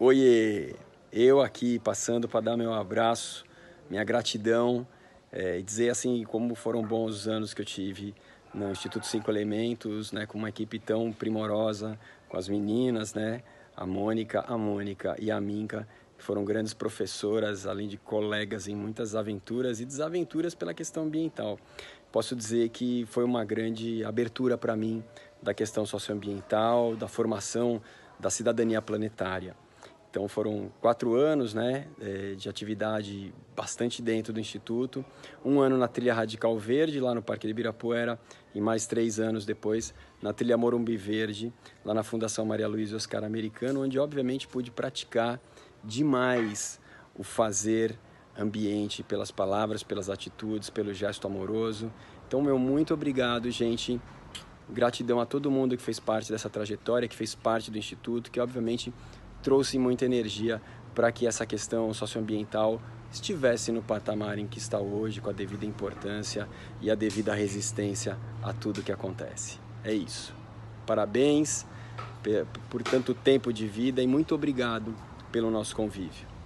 Oiê! Eu aqui passando para dar meu abraço, minha gratidão é, e dizer assim como foram bons os anos que eu tive no Instituto Cinco Elementos, né, com uma equipe tão primorosa, com as meninas, né, a Mônica, a Mônica e a Minca, que foram grandes professoras, além de colegas em muitas aventuras e desaventuras pela questão ambiental. Posso dizer que foi uma grande abertura para mim da questão socioambiental, da formação da cidadania planetária. Então foram quatro anos né, é, de atividade bastante dentro do Instituto, um ano na trilha Radical Verde, lá no Parque de Ibirapuera, e mais três anos depois na trilha Morumbi Verde, lá na Fundação Maria Luísa Oscar Americano, onde obviamente pude praticar demais o fazer ambiente pelas palavras, pelas atitudes, pelo gesto amoroso. Então, meu muito obrigado, gente. Gratidão a todo mundo que fez parte dessa trajetória, que fez parte do Instituto, que obviamente trouxe muita energia para que essa questão socioambiental estivesse no patamar em que está hoje, com a devida importância e a devida resistência a tudo que acontece. É isso. Parabéns por tanto tempo de vida e muito obrigado pelo nosso convívio.